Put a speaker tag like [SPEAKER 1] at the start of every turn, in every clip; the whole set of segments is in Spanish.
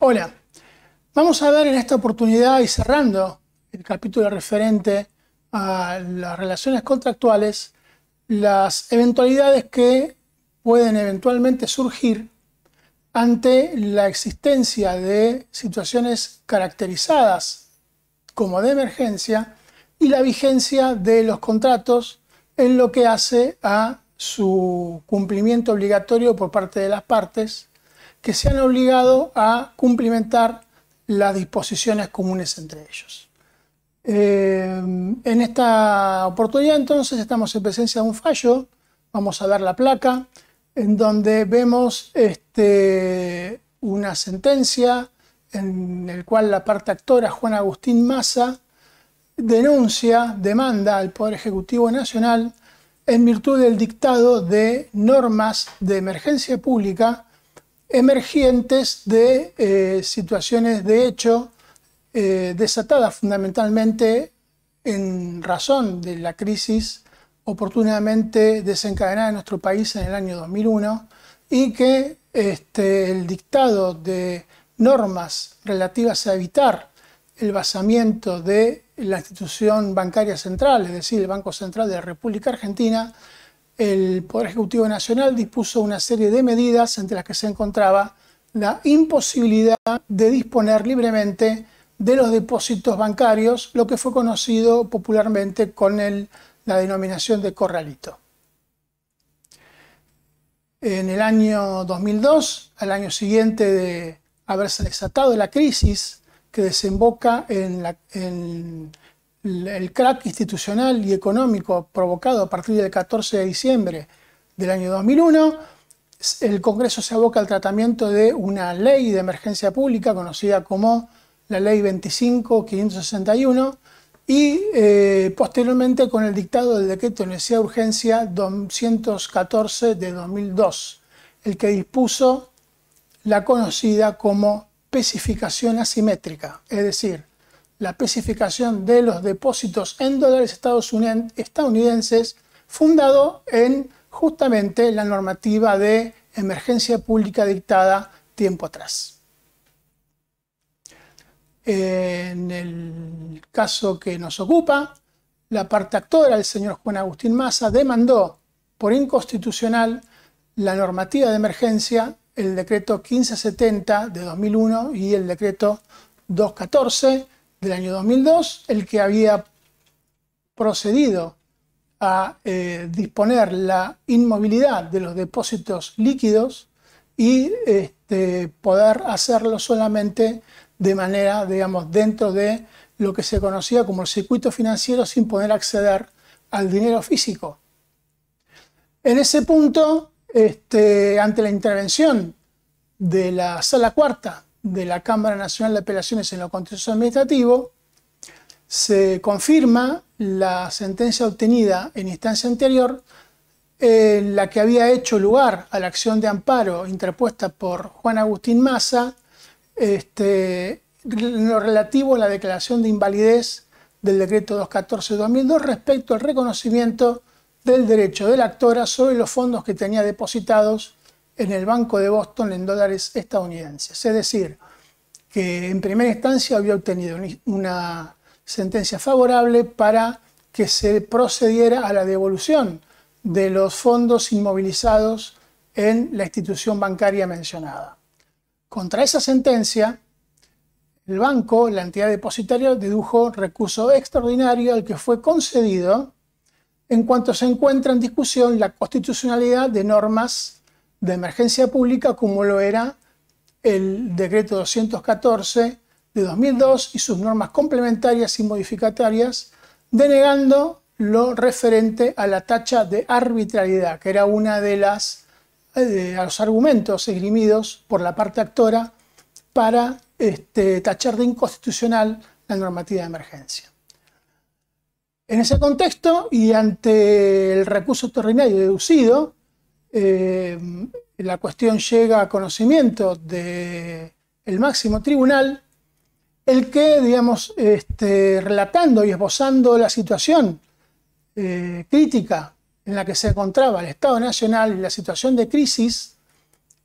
[SPEAKER 1] Hola, vamos a ver en esta oportunidad y cerrando el capítulo referente a las relaciones contractuales, las eventualidades que pueden eventualmente surgir ante la existencia de situaciones caracterizadas como de emergencia y la vigencia de los contratos en lo que hace a su cumplimiento obligatorio por parte de las partes que se han obligado a cumplimentar las disposiciones comunes entre ellos. Eh, en esta oportunidad entonces estamos en presencia de un fallo, vamos a ver la placa, en donde vemos este, una sentencia en la cual la parte actora Juan Agustín Massa denuncia, demanda al Poder Ejecutivo Nacional en virtud del dictado de normas de emergencia pública emergentes de eh, situaciones de hecho eh, desatadas fundamentalmente en razón de la crisis oportunamente desencadenada en nuestro país en el año 2001 y que este, el dictado de normas relativas a evitar el basamiento de la institución bancaria central, es decir, el Banco Central de la República Argentina, el Poder Ejecutivo Nacional dispuso una serie de medidas entre las que se encontraba la imposibilidad de disponer libremente de los depósitos bancarios, lo que fue conocido popularmente con la denominación de corralito. En el año 2002, al año siguiente de haberse desatado la crisis que desemboca en, la, el crack institucional y económico provocado a partir del 14 de diciembre del año 2001, el Congreso se aboca al tratamiento de una ley de emergencia pública conocida como la Ley 25561 y eh, posteriormente con el dictado del decreto de necesidad urgencia 214 de 2002, el que dispuso la conocida como especificación asimétrica, es decir, la especificación de los depósitos en dólares estadounidenses fundado en justamente la normativa de emergencia pública dictada tiempo atrás. En el caso que nos ocupa, la parte actora, el señor Juan Agustín Massa, demandó por inconstitucional la normativa de emergencia, el decreto 1570 de 2001 y el decreto 214 del año 2002, el que había procedido a eh, disponer la inmovilidad de los depósitos líquidos y este, poder hacerlo solamente de manera, digamos, dentro de lo que se conocía como el circuito financiero sin poder acceder al dinero físico. En ese punto, este, ante la intervención de la sala cuarta de la Cámara Nacional de Apelaciones en lo contencioso administrativo, se confirma la sentencia obtenida en instancia anterior, en eh, la que había hecho lugar a la acción de amparo interpuesta por Juan Agustín Massa, este, lo relativo a la declaración de invalidez del decreto 214-2002 respecto al reconocimiento del derecho de la actora sobre los fondos que tenía depositados en el Banco de Boston en dólares estadounidenses. Es decir, que en primera instancia había obtenido una sentencia favorable para que se procediera a la devolución de los fondos inmovilizados en la institución bancaria mencionada. Contra esa sentencia, el banco, la entidad depositaria, dedujo recurso extraordinario al que fue concedido en cuanto se encuentra en discusión la constitucionalidad de normas de emergencia pública como lo era el decreto 214 de 2002 y sus normas complementarias y modificatorias denegando lo referente a la tacha de arbitrariedad, que era uno de, las, los argumentos esgrimidos por la parte actora para este, tachar de inconstitucional la normativa de emergencia. En ese contexto y ante el recurso extraordinario deducido, eh, la cuestión llega a conocimiento del el máximo tribunal, el que, digamos, este, relatando y esbozando la situación eh, crítica en la que se encontraba el Estado Nacional y la situación de crisis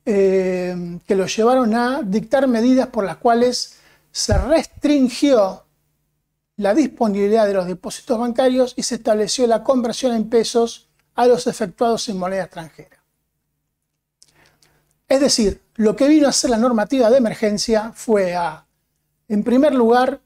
[SPEAKER 1] eh, que lo llevaron a dictar medidas por las cuales se restringió la disponibilidad de los depósitos bancarios y se estableció la conversión en pesos a los efectuados en moneda extranjera. Es decir, lo que vino a hacer la normativa de emergencia fue a, en primer lugar,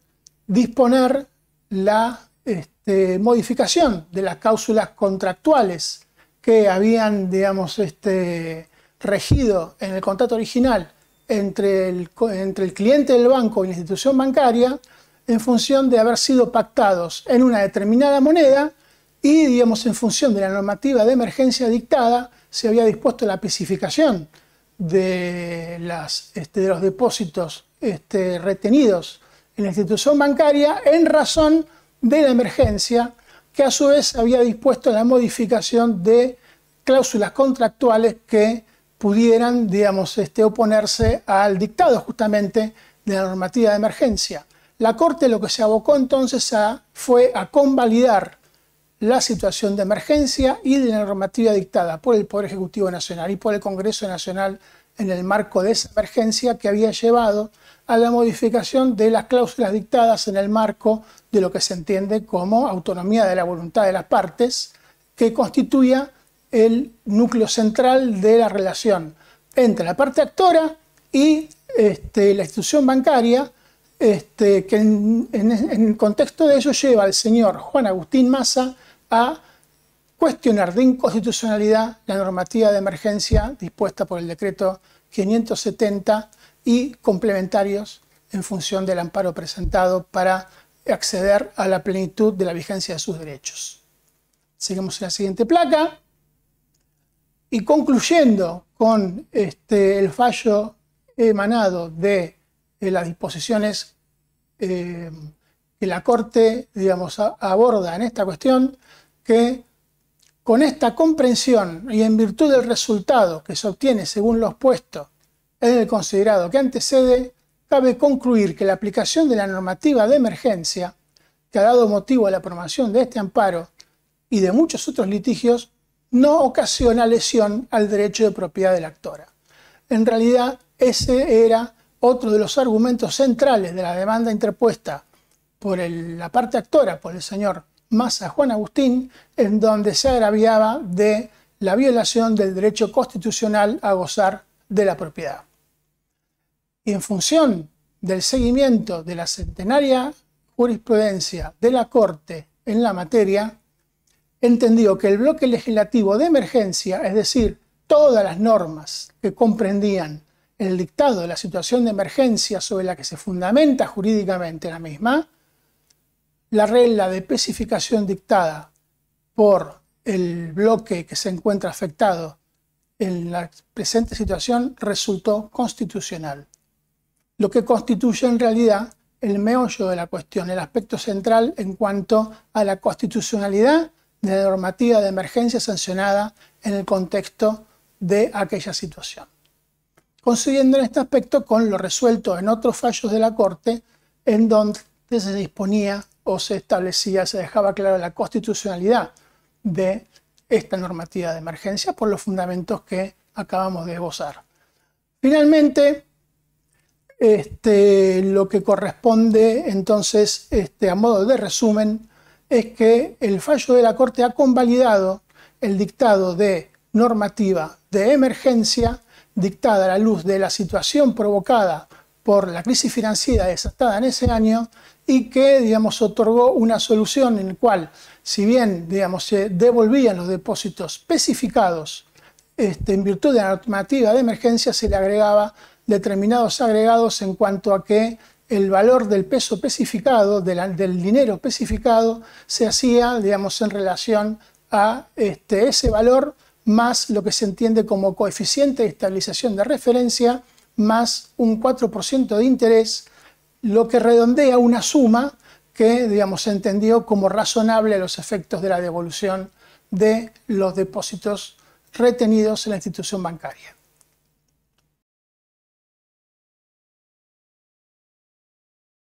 [SPEAKER 1] disponer la este, modificación de las cláusulas contractuales que habían, digamos, este, regido en el contrato original entre el, entre el cliente del banco y la institución bancaria en función de haber sido pactados en una determinada moneda y, digamos, en función de la normativa de emergencia dictada, se había dispuesto la especificación de, este, los depósitos este, retenidos en la institución bancaria en razón de la emergencia, que a su vez había dispuesto la modificación de cláusulas contractuales que pudieran, digamos, este, oponerse al dictado justamente de la normativa de emergencia. La Corte lo que se abocó entonces a, fue a convalidar la situación de emergencia y la normativa dictada por el Poder Ejecutivo Nacional y por el Congreso Nacional en el marco de esa emergencia que había llevado a la modificación de las cláusulas dictadas en el marco de lo que se entiende como autonomía de la voluntad de las partes, que constituía el núcleo central de la relación entre la parte actora y este, la institución bancaria, este, que en, el contexto de ello lleva al señor Juan Agustín Massa a cuestionar de inconstitucionalidad la normativa de emergencia dispuesta por el decreto 570 y complementarios en función del amparo presentado para acceder a la plenitud de la vigencia de sus derechos. Seguimos en la siguiente placa y concluyendo con este, el fallo emanado de, eh, las disposiciones eh, y la Corte, digamos, aborda en esta cuestión que con esta comprensión y en virtud del resultado que se obtiene según los puestos en el considerado que antecede, cabe concluir que la aplicación de la normativa de emergencia, que ha dado motivo a la promoción de este amparo y de muchos otros litigios, no ocasiona lesión al derecho de propiedad de la actora. En realidad, ese era otro de los argumentos centrales de la demanda interpuesta por la parte actora, por el señor Massa Juan Agustín, en donde se agraviaba de la violación del derecho constitucional a gozar de la propiedad. Y en función del seguimiento de la centenaria jurisprudencia de la Corte en la materia, entendió que el bloque legislativo de emergencia, es decir, todas las normas que comprendían el dictado de la situación de emergencia sobre la que se fundamenta jurídicamente la misma, la regla de especificación dictada por el bloque que se encuentra afectado en la presente situación resultó constitucional, lo que constituye en realidad el meollo de la cuestión, el aspecto central en cuanto a la constitucionalidad de la normativa de emergencia sancionada en el contexto de aquella situación. Consiguiendo en este aspecto con lo resuelto en otros fallos de la Corte, en donde se disponía o se establecía, se dejaba clara la constitucionalidad de esta normativa de emergencia por los fundamentos que acabamos de gozar. Finalmente, este, lo que corresponde entonces este, a modo de resumen es que el fallo de la Corte ha convalidado el dictado de normativa de emergencia dictada a la luz de la situación provocada por la crisis financiera desatada en ese año y que, digamos, otorgó una solución en la cual, si bien, digamos, se devolvían los depósitos especificados este, en virtud de la normativa de emergencia, se le agregaba determinados agregados en cuanto a que el valor del peso especificado, del, dinero especificado, se hacía, digamos, en relación a este, ese valor más lo que se entiende como coeficiente de estabilización de referencia, más un 4% de interés lo que redondea una suma que digamos, se entendió como razonable los efectos de la devolución de los depósitos retenidos en la institución bancaria.